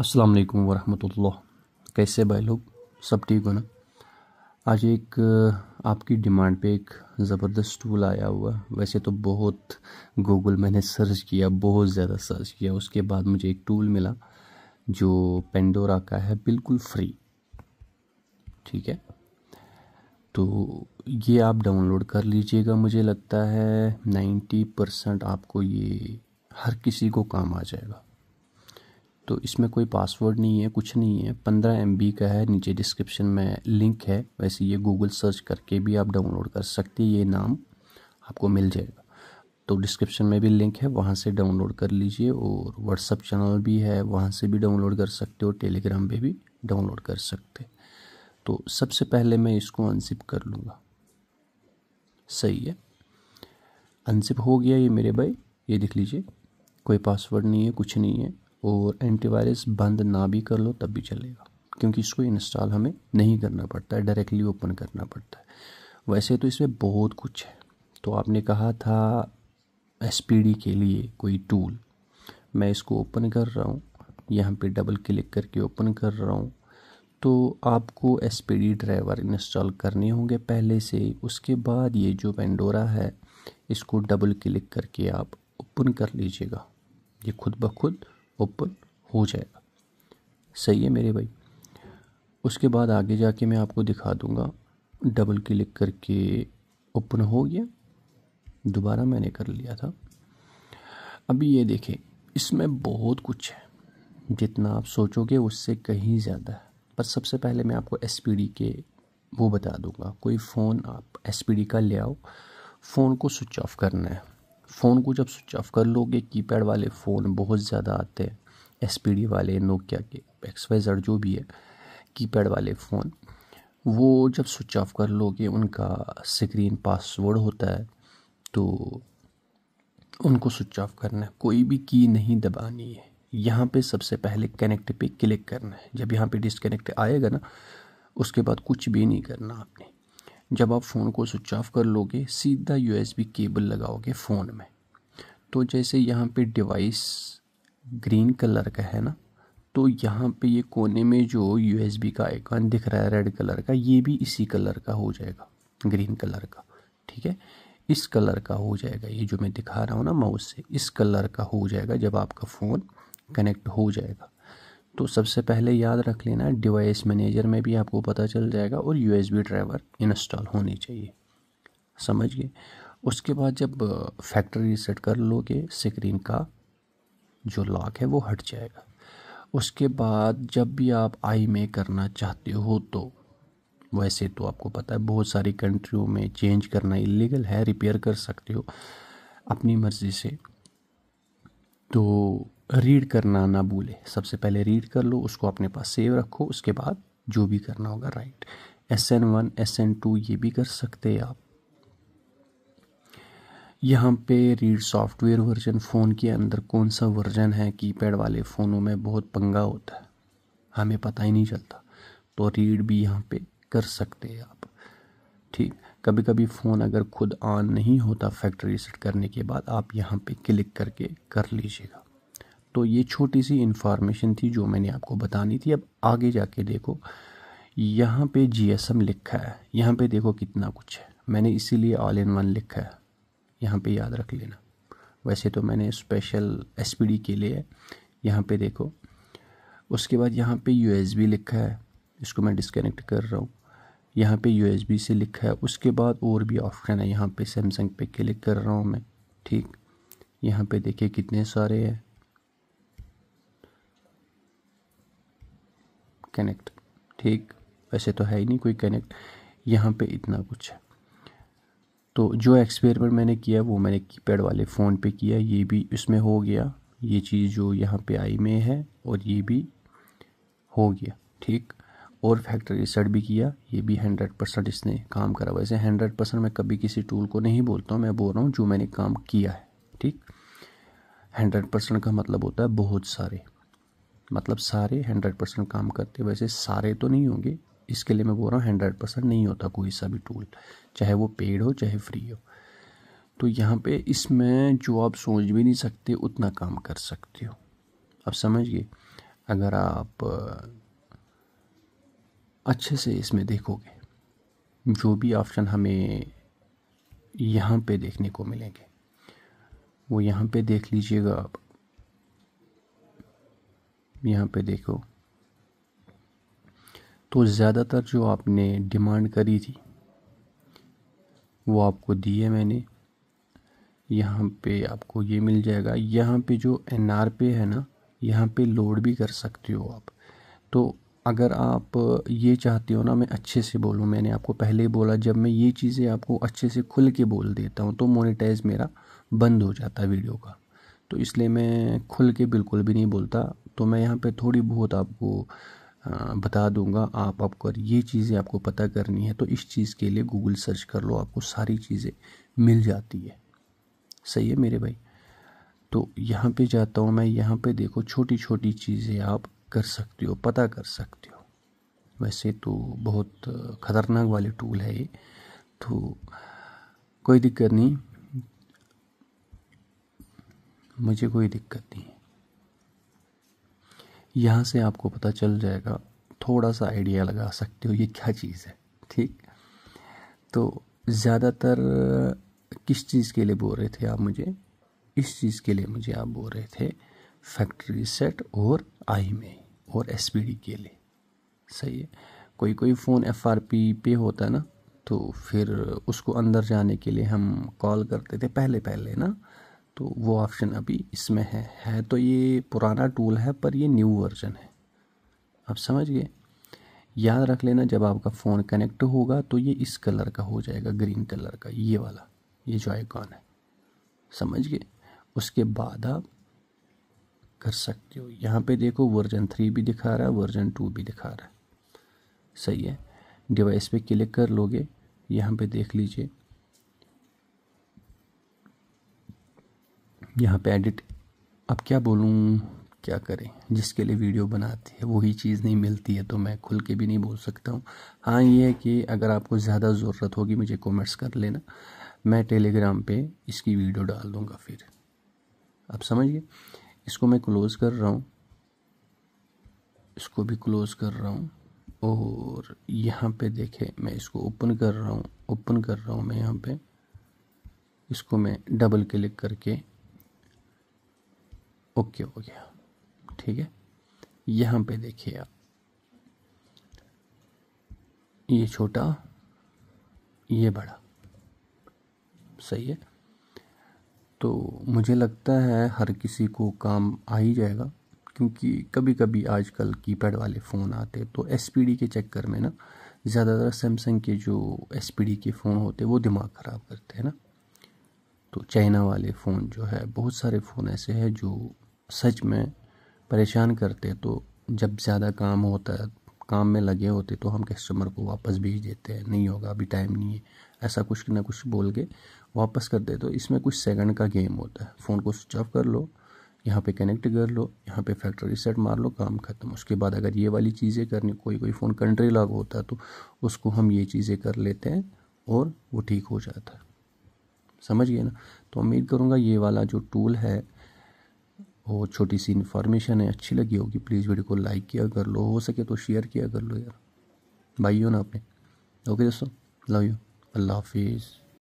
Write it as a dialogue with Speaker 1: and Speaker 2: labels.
Speaker 1: अस्सलाम वालेकुम वरहमतुल्लाह कैसे भाई लोग सब ठीक हो ना आज एक आपकी डिमांड पे एक ज़बरदस्त टूल आया हुआ वैसे तो बहुत गूगल मैंने सर्च किया बहुत ज़्यादा सर्च किया उसके बाद मुझे एक टूल मिला जो पेंडोरा का है बिल्कुल फ्री ठीक है तो ये आप डाउनलोड कर लीजिएगा मुझे लगता है नाइन्टी परसेंट आपको ये हर किसी को काम आ जाएगा तो इसमें कोई पासवर्ड नहीं है कुछ नहीं है पंद्रह एम का है नीचे डिस्क्रिप्शन में लिंक है वैसे ये गूगल सर्च करके भी आप डाउनलोड कर सकते हैं ये नाम आपको मिल जाएगा तो डिस्क्रिप्शन में भी लिंक है वहाँ से डाउनलोड कर लीजिए और व्हाट्सअप चैनल भी है वहाँ से भी डाउनलोड कर सकते हो टेलीग्राम पे भी डाउनलोड कर सकते तो सबसे पहले मैं इसको अनसिप कर लूँगा सही है अनसिप हो गया ये मेरे भाई ये देख लीजिए कोई पासवर्ड नहीं है कुछ नहीं है और एंटीवायरस बंद ना भी कर लो तब भी चलेगा क्योंकि इसको इंस्टॉल हमें नहीं करना पड़ता है डायरेक्टली ओपन करना पड़ता है वैसे तो इसमें बहुत कुछ है तो आपने कहा था एस के लिए कोई टूल मैं इसको ओपन कर रहा हूँ यहाँ पे डबल क्लिक करके ओपन कर रहा हूँ तो आपको एस ड्राइवर इंस्टॉल करने होंगे पहले से उसके बाद ये जो पेंडोरा है इसको डबल क्लिक करके आप ओपन कर लीजिएगा ये खुद ब खुद ओपन हो जाएगा सही है मेरे भाई उसके बाद आगे जाके मैं आपको दिखा दूंगा डबल क्लिक करके ओपन हो गया दोबारा मैंने कर लिया था अभी ये देखें इसमें बहुत कुछ है जितना आप सोचोगे उससे कहीं ज़्यादा है बस सबसे पहले मैं आपको एस के वो बता दूंगा कोई फ़ोन आप एस का ले आओ फ़ोन को स्विच ऑफ करना है फ़ोन को जब स्विच ऑफ कर लोगे कीपैड वाले फ़ोन बहुत ज़्यादा आते हैं एस वाले नोकिया के एक्स वाई जेड जो भी है कीपैड वाले फ़ोन वो जब स्विच ऑफ कर लोगे उनका स्क्रीन पासवर्ड होता है तो उनको स्विच ऑफ करना है कोई भी की नहीं दबानी है यहाँ पे सबसे पहले कनेक्ट पे क्लिक करना है जब यहाँ पे डिसकनेक्ट आएगा ना उसके बाद कुछ भी नहीं करना आपने जब आप फ़ोन को स्विच ऑफ कर लोगे सीधा यू केबल लगाओगे फ़ोन में तो जैसे यहाँ पे डिवाइस ग्रीन कलर का है ना तो यहाँ पे ये कोने में जो यू का आइकन दिख रहा है रेड कलर का ये भी इसी कलर का हो जाएगा ग्रीन कलर का ठीक है इस कलर का हो जाएगा ये जो मैं दिखा रहा हूँ ना माउस से इस कलर का हो जाएगा जब आपका फ़ोन कनेक्ट हो जाएगा तो सबसे पहले याद रख लेना डिवाइस मैनेजर में भी आपको पता चल जाएगा और यू ड्राइवर इंस्टॉल होनी चाहिए समझ गए उसके बाद जब फैक्ट्री रीसेट कर लोगे स्क्रीन का जो लॉक है वो हट जाएगा उसके बाद जब भी आप आई में करना चाहते हो तो वैसे तो आपको पता है बहुत सारी कंट्रियों में चेंज करना इलीगल है रिपेयर कर सकते हो अपनी मर्ज़ी से तो रीड करना ना भूले सबसे पहले रीड कर लो उसको अपने पास सेव रखो उसके बाद जो भी करना होगा right S N one S N two ये भी कर सकते आप यहाँ पे रीड सॉफ्टवेयर वर्जन फ़ोन के अंदर कौन सा वर्जन है कीपैड वाले फ़ोनों में बहुत पंगा होता है हमें पता ही नहीं चलता तो रीड भी यहाँ पे कर सकते हैं आप ठीक कभी कभी फ़ोन अगर खुद ऑन नहीं होता फैक्ट्री सेट करने के बाद आप यहाँ पे क्लिक करके कर लीजिएगा तो ये छोटी सी इन्फॉर्मेशन थी जो मैंने आपको बतानी थी अब आगे जाके देखो यहाँ पे जीएसएम लिखा है यहाँ पे देखो कितना कुछ है मैंने इसीलिए ऑल इन वन लिखा है यहाँ पे याद रख लेना वैसे तो मैंने स्पेशल एसपीडी के लिए यहाँ पे देखो उसके बाद यहाँ पे यूएसबी लिखा है इसको मैं डिस्कनेक्ट कर रहा हूँ यहाँ पे यूएसबी से लिखा है उसके बाद और भी ऑप्शन है यहाँ पे सैमसंग पे क्लिक कर रहा हूँ मैं ठीक यहाँ पे देखिए कितने सारे हैं कनेक्ट ठीक वैसे तो है ही नहीं कोई कनेक्ट यहाँ पे इतना कुछ है तो जो एक्सपेरिमेंट मैंने किया वो मैंने कीपैड वाले फ़ोन पे किया ये भी इसमें हो गया ये चीज़ जो यहाँ पे आई में है और ये भी हो गया ठीक और फैक्ट्री रिसर्ट भी किया ये भी हंड्रेड परसेंट इसने काम करा वैसे हंड्रेड परसेंट मैं कभी किसी टूल को नहीं बोलता हूँ मैं बोल रहा हूँ जो मैंने काम किया है ठीक हंड्रेड परसेंट का मतलब होता है बहुत सारे मतलब सारे हंड्रेड परसेंट काम करते वैसे सारे तो नहीं होंगे इसके लिए मैं बोल रहा हूँ हंड्रेड परसेंट नहीं होता कोई सा भी टूल चाहे वो पेड हो चाहे फ्री हो तो यहाँ पे इसमें जो आप सोच भी नहीं सकते उतना काम कर सकते हो अब समझिए अगर आप अच्छे से इसमें देखोगे जो भी ऑप्शन हमें यहाँ पे देखने को मिलेंगे वो यहाँ पे देख लीजिएगा आप यहाँ पे देखो तो ज़्यादातर जो आपने डिमांड करी थी वो आपको दी है मैंने यहाँ पे आपको ये मिल जाएगा यहाँ पे जो एन आर पे है ना यहाँ पे लोड भी कर सकते हो आप तो अगर आप ये चाहते हो ना मैं अच्छे से बोलूँ मैंने आपको पहले ही बोला जब मैं ये चीज़ें आपको अच्छे से खुल के बोल देता हूँ तो मोनेटाइज मेरा बंद हो जाता है वीडियो का तो इसलिए मैं खुल के बिल्कुल भी नहीं बोलता तो मैं यहाँ पे थोड़ी बहुत आपको बता दूंगा आप आपको ये चीज़ें आपको पता करनी है तो इस चीज़ के लिए गूगल सर्च कर लो आपको सारी चीज़ें मिल जाती है सही है मेरे भाई तो यहाँ पे जाता हूँ मैं यहाँ पे देखो छोटी छोटी चीज़ें आप कर सकते हो पता कर सकते हो वैसे तो बहुत ख़तरनाक वाले टूल है ये तो कोई दिक्कत नहीं मुझे कोई दिक्कत नहीं है यहाँ से आपको पता चल जाएगा थोड़ा सा आइडिया लगा सकते हो ये क्या चीज़ है ठीक तो ज़्यादातर किस चीज़ के लिए बोल रहे थे आप मुझे इस चीज़ के लिए मुझे आप बोल रहे थे फैक्ट्री सेट और आई में और एस के लिए सही है कोई कोई फ़ोन एफ आर पी पे होता ना तो फिर उसको अंदर जाने के लिए हम कॉल करते थे पहले पहले ना तो वो ऑप्शन अभी इसमें है है तो ये पुराना टूल है पर ये न्यू वर्जन है अब समझ गए याद रख लेना जब आपका फ़ोन कनेक्ट होगा तो ये इस कलर का हो जाएगा ग्रीन कलर का ये वाला ये जो आइकॉन है समझ गए उसके बाद आप कर सकते हो यहाँ पे देखो वर्जन थ्री भी दिखा रहा है वर्जन टू भी दिखा रहा है सही है डिवाइस पे क्लिक कर लोगे यहाँ पे देख लीजिए यहाँ पे एडिट अब क्या बोलूँ क्या करें जिसके लिए वीडियो बनाते हैं वही चीज़ नहीं मिलती है तो मैं खुल के भी नहीं बोल सकता हूँ हाँ ये है कि अगर आपको ज़्यादा ज़रूरत होगी मुझे कॉमेंट्स कर लेना मैं टेलीग्राम पे इसकी वीडियो डाल दूँगा फिर आप समझिए इसको मैं क्लोज़ कर रहा हूँ इसको भी क्लोज़ कर रहा हूँ और यहाँ पे देखें मैं इसको ओपन कर रहा हूँ ओपन कर रहा हूँ मैं यहाँ पे इसको मैं डबल क्लिक करके ओके हो गया ठीक है यहाँ पे देखिए आप ये छोटा ये बड़ा सही है तो मुझे लगता है हर किसी को काम आ ही जाएगा क्योंकि कभी कभी आजकल कीपैड वाले फ़ोन आते तो एस के चक्कर में ना ज़्यादातर सैमसंग के जो एस के फ़ोन होते वो दिमाग ख़राब करते हैं ना तो चाइना वाले फ़ोन जो है बहुत सारे फ़ोन ऐसे हैं जो सच में परेशान करते तो जब ज़्यादा काम होता है काम में लगे होते तो हम कस्टमर को वापस भेज देते हैं नहीं होगा अभी टाइम नहीं है ऐसा कुछ ना कुछ बोल के वापस कर देते तो इसमें कुछ सेकंड का गेम होता है फ़ोन को स्विच ऑफ कर लो यहाँ पे कनेक्ट कर लो यहाँ पे फैक्ट्री सेट मार लो काम खत्म उसके बाद अगर ये वाली चीज़ें करनी कोई कोई फ़ोन कंट्री लॉक होता तो उसको हम ये चीज़ें कर लेते हैं और वो ठीक हो जाता है समझ गए ना तो उम्मीद करूँगा ये वाला जो टूल है और छोटी सी इन्फॉर्मेशन है अच्छी लगी होगी प्लीज़ वीडियो को लाइक किया कर लो हो सके तो शेयर किया कर लो यार भाइयों ना अपने ओके दोस्तों लव यू अल्लाह हाफिज़